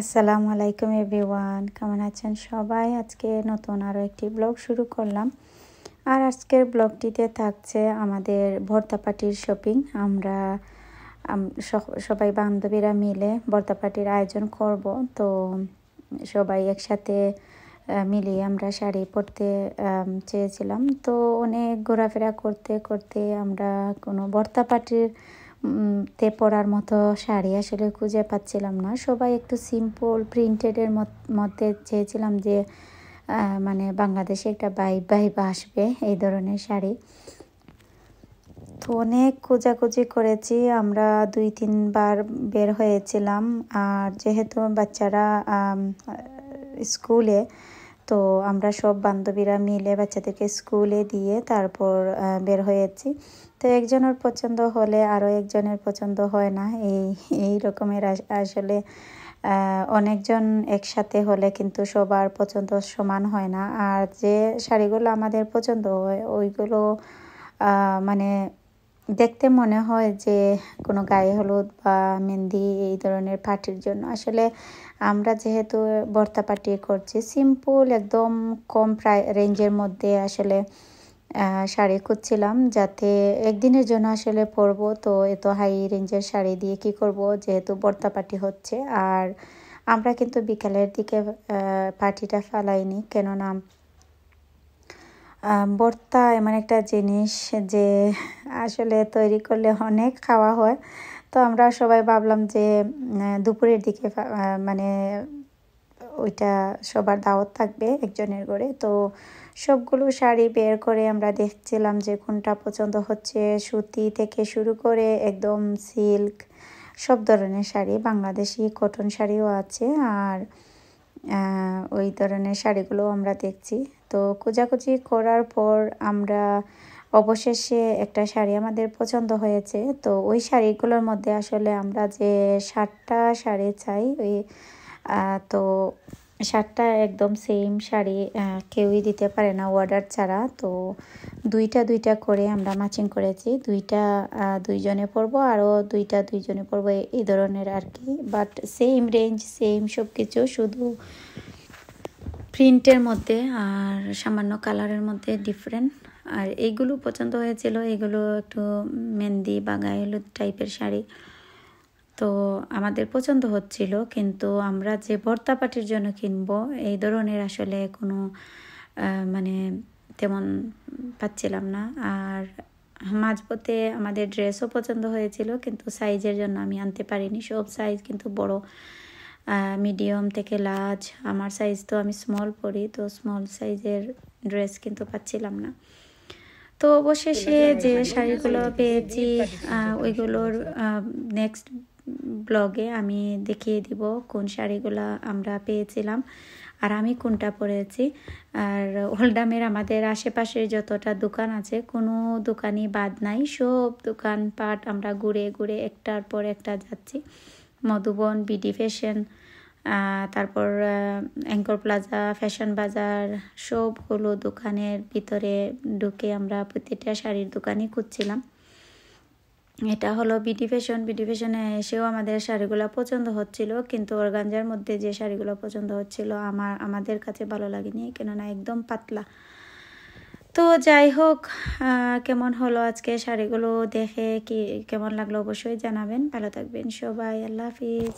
আসসালামু আলাইকুম এভরিওয়ান কেমন আছেন সবাই আজকে নতুন আরও একটি ব্লগ শুরু করলাম আর আজকের ব্লগটিতে থাকছে আমাদের ভর্তাপাটির শপিং আমরা সবাই বান্ধবীরা মিলে ভর্তাপাটির আয়োজন করব তো সবাই একসাথে মিলিয়ে আমরা শাড়ি পরতে চেয়েছিলাম তো অনেক ঘোরাফেরা করতে করতে আমরা কোনো ভর্তাপাটির তে পরার মতো শাড়ি আসলে খুঁজে পাচ্ছিলাম না সবাই একটু সিম্পল প্রিন্টেডের মধ্যে চেয়েছিলাম যে মানে বাংলাদেশে একটা বাই বাই আসবে এই ধরনের শাড়ি তো অনেক খোঁজাখুঁজি করেছি আমরা দুই তিনবার বের হয়েছিলাম আর যেহেতু বাচ্চারা স্কুলে তো আমরা সব বান্ধবীরা মিলে বাচ্চাদেরকে স্কুলে দিয়ে তারপর বের হয়েছি তো একজনের পছন্দ হলে আরও একজনের পছন্দ হয় না এই এই রকমের আসলে অনেকজন একসাথে হলে কিন্তু সবার পছন্দ সমান হয় না আর যে শাড়িগুলো আমাদের পছন্দ হয় ওইগুলো মানে দেখতে মনে হয় যে কোনো গায়ে হলুদ বা মেহেন্দি এই ধরনের পার্টির জন্য আসলে আমরা যেহেতু বর্তা পার্টি করছি সিম্পল একদম কম প্রায় রেঞ্জের মধ্যে আসলে শাড়ি খুঁজছিলাম যাতে একদিনের জন্য আসলে পরবো তো এত হাই রেঞ্জের শাড়ি দিয়ে কি করব যেহেতু বর্তা পার্টি হচ্ছে আর আমরা কিন্তু বিকালের দিকে পার্টিটা ফালাইনি কেননা ভর্তা এমন একটা জিনিস যে আসলে তৈরি করলে অনেক খাওয়া হয় তো আমরা সবাই ভাবলাম যে দুপুরের দিকে মানে ওইটা সবার দাওয়াত থাকবে একজনের ঘরে তো সবগুলো শাড়ি বের করে আমরা দেখছিলাম যে কোনটা পছন্দ হচ্ছে সুতি থেকে শুরু করে একদম সিল্ক সব ধরনের শাড়ি বাংলাদেশি কটন শাড়িও আছে আর ওই ধরনের শাড়িগুলো আমরা দেখছি তো কোজাকুচি করার পর আমরা অবশেষে একটা শাড়ি আমাদের পছন্দ হয়েছে তো ওই শাড়িগুলোর মধ্যে আসলে আমরা যে সাতটা শাড়ি চাই ওই তো সাতটা একদম সেম শাড়ি কেউই দিতে পারে না অর্ডার ছাড়া তো দুইটা দুইটা করে আমরা ম্যাচিং করেছি দুইটা দুইজনে পরবো আরও দুইটা দুইজনে পরবো এই ধরনের আর কি বাট সেম রেঞ্জ সেম সব কিছু শুধু প্রিন্টের মধ্যে আর সামান্য কালারের মধ্যে ডিফারেন্ট আর এইগুলো পছন্দ হয়েছিল এগুলো একটু মেহেন্দি বা গায়ে হলুদ টাইপের শাড়ি তো আমাদের পছন্দ হচ্ছিল কিন্তু আমরা যে ভর্তা পাটির জন্য কিনব এই ধরনের আসলে কোনো মানে তেমন পাচ্ছিলাম না আর মাঝপথে আমাদের ড্রেসও পছন্দ হয়েছিল কিন্তু সাইজের জন্য আমি আনতে পারিনি সব সাইজ কিন্তু বড় মিডিয়াম থেকে লার্জ আমার সাইজ তো আমি স্মল পরি তো স্মল সাইজের ড্রেস কিন্তু পাচ্ছিলাম না তো অবশেষে যে শাড়িগুলো পেয়েছি ওইগুলোর নেক্সট আচ্ছা। ব্লগে আমি দেখিয়ে দিব কোন শাড়িগুলো আমরা পেয়েছিলাম আর আমি কোনটা পরেছি আর ওল্ডামের আমাদের আশেপাশে যতটা দোকান আছে কোনো দোকানই বাদ নাই সব দোকানপাট আমরা ঘুরে ঘুরে একটার পর একটা যাচ্ছি মধুবন বিডি ফ্যাশন তারপর অ্যাঙ্কর প্লাজা ফ্যাশন বাজার সবগুলো দোকানের ভিতরে ঢুকে আমরা প্রতিটা শাড়ির দোকানই খুঁজছিলাম এটা হলো বিডি ফ্যাশন বিডি ফ্যাশনে এসেও আমাদের শাড়িগুলো পছন্দ হচ্ছিল কিন্তু অর্গাঞ্জার মধ্যে যে শাড়িগুলো পছন্দ হচ্ছিল আমার আমাদের কাছে ভালো লাগেনি কেননা একদম পাতলা তো যাই হোক কেমন হলো আজকে শাড়িগুলো দেখে কি কেমন লাগলো অবশ্যই জানাবেন ভালো থাকবেন সবাই আল্লাহ হাফিজ